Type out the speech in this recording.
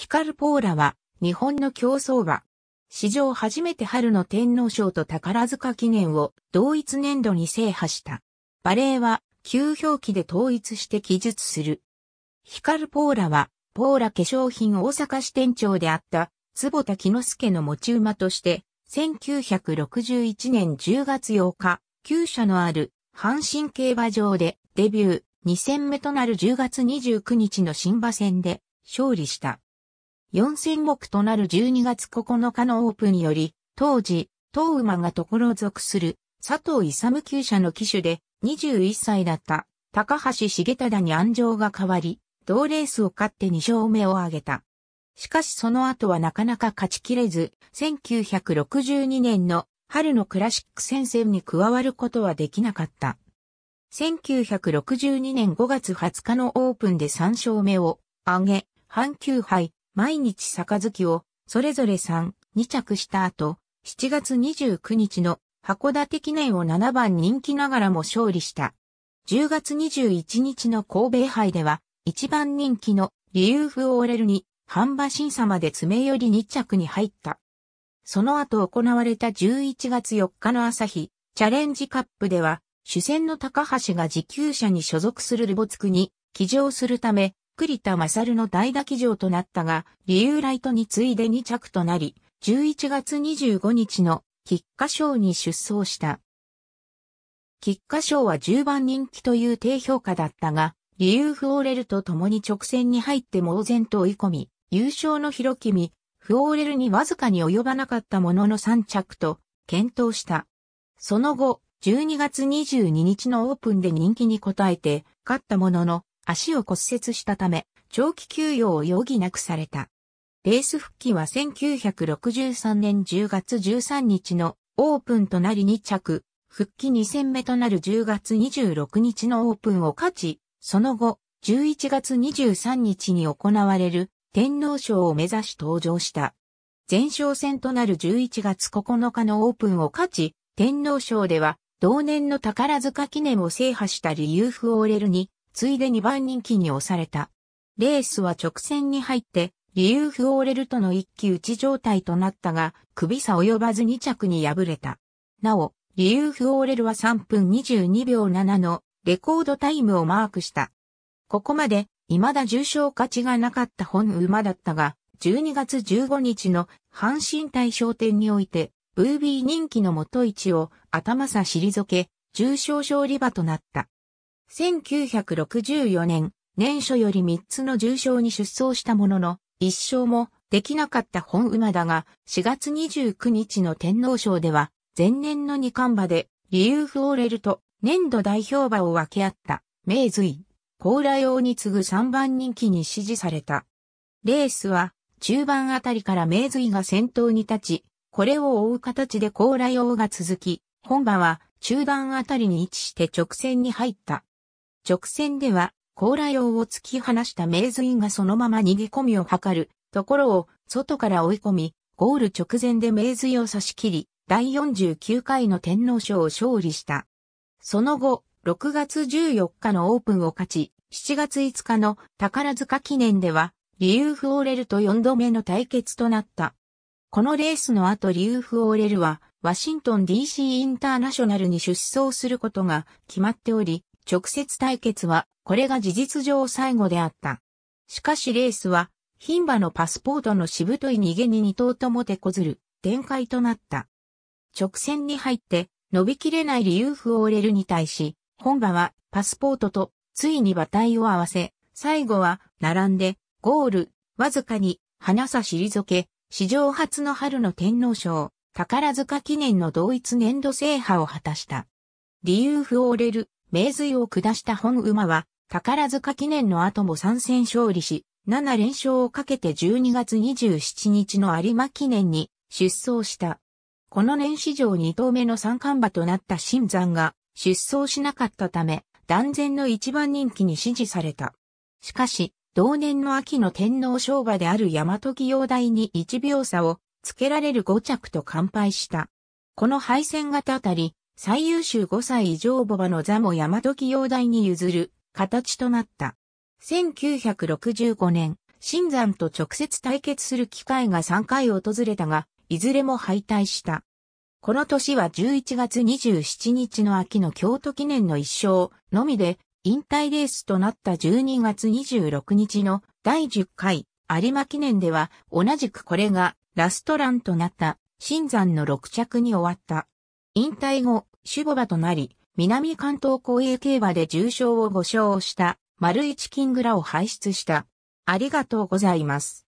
ヒカルポーラは、日本の競争馬。史上初めて春の天皇賞と宝塚記念を同一年度に制覇した。バレーは、旧表記で統一して記述する。ヒカルポーラは、ポーラ化粧品大阪支店長であった、坪田木之助の持ち馬として、1961年10月8日、旧社のある阪神競馬場でデビュー2戦目となる10月29日の新馬戦で勝利した。4戦目となる12月9日のオープンより、当時、東馬が所属する佐藤勇厩社の騎手で21歳だった高橋重忠に安城が変わり、同レースを勝って2勝目を挙げた。しかしその後はなかなか勝ちきれず、1962年の春のクラシック戦線に加わることはできなかった。1962年5月20日のオープンで3勝目を挙げ、阪急杯毎日月をそれぞれ3、2着した後、7月29日の函館記念を7番人気ながらも勝利した。10月21日の神戸杯では、1番人気のリユーフオーレルに、半馬審査まで詰め寄り2着に入った。その後行われた11月4日の朝日、チャレンジカップでは、主戦の高橋が持久者に所属するルボツクに、騎乗するため、栗田勝の代打騎乗となったが、理由ライトに次いで2着となり、11月25日の菊花賞に出走した。菊花賞は10番人気という低評価だったが、理由フォーレルと共に直線に入って猛然と追い込み、優勝の広み、フオーレルにわずかに及ばなかったものの3着と、検討した。その後、12月22日のオープンで人気に応えて、勝ったものの、足を骨折したため、長期休養を余儀なくされた。レース復帰は1963年10月13日のオープンとなり2着、復帰2戦目となる10月26日のオープンを勝ち、その後、11月23日に行われる天皇賞を目指し登場した。前哨戦となる11月9日のオープンを勝ち、天皇賞では同年の宝塚記念を制覇したリユーフオーレルに次いで2番人気に押された。レースは直線に入って、リ由不フオーレルとの一騎打ち状態となったが、首差及ばず2着に敗れた。なお、リ由不フオーレルは3分22秒7のレコードタイムをマークした。ここまで、未だ重賞勝ちがなかった本馬だったが、12月15日の阪神対賞典において、ブービー人気の元位置を頭差退け、重賞勝利馬となった。1964年、年初より3つの重賞に出走したものの、1勝もできなかった本馬だが、4月29日の天皇賞では、前年の二冠馬で、リユーフオーレルと年度代表馬を分け合った、名髄、高麗王に次ぐ3番人気に支持された。レースは、中盤あたりから名髄が先頭に立ち、これを追う形で高麗王が続き、本馬は中盤あたりに位置して直線に入った。直線では、甲羅用を突き放した明髄がそのまま逃げ込みを図るところを外から追い込み、ゴール直前で明髄を差し切り、第49回の天皇賞を勝利した。その後、6月14日のオープンを勝ち、7月5日の宝塚記念では、リューフ・オーレルと4度目の対決となった。このレースの後リューフ・オーレルは、ワシントン DC インターナショナルに出走することが決まっており、直接対決は、これが事実上最後であった。しかしレースは、牝馬のパスポートのしぶとい逃げに二頭とも手こずる展開となった。直線に入って伸びきれない理由不応レルに対し、本馬はパスポートとついに馬体を合わせ、最後は並んでゴール、わずかに花さ退け、史上初の春の天皇賞、宝塚記念の同一年度制覇を果たした。理由不応レル、名髄を下した本馬は、宝塚記念の後も参戦勝利し、7連勝をかけて12月27日の有馬記念に出走した。この年史上2頭目の三冠馬となった新山が出走しなかったため、断然の一番人気に支持された。しかし、同年の秋の天皇賞馬である大和洋大に1秒差をつけられる5着と完敗した。この敗戦型あたり、最優秀5歳以上ボバの座も山時洋大に譲る形となった。1965年、新山と直接対決する機会が3回訪れたが、いずれも敗退した。この年は11月27日の秋の京都記念の一勝のみで引退レースとなった12月26日の第10回有馬記念では同じくこれがラストランとなった新山の6着に終わった。引退後、守護馬となり、南関東公営競馬で重賞を5勝した、丸一グラを輩出した。ありがとうございます。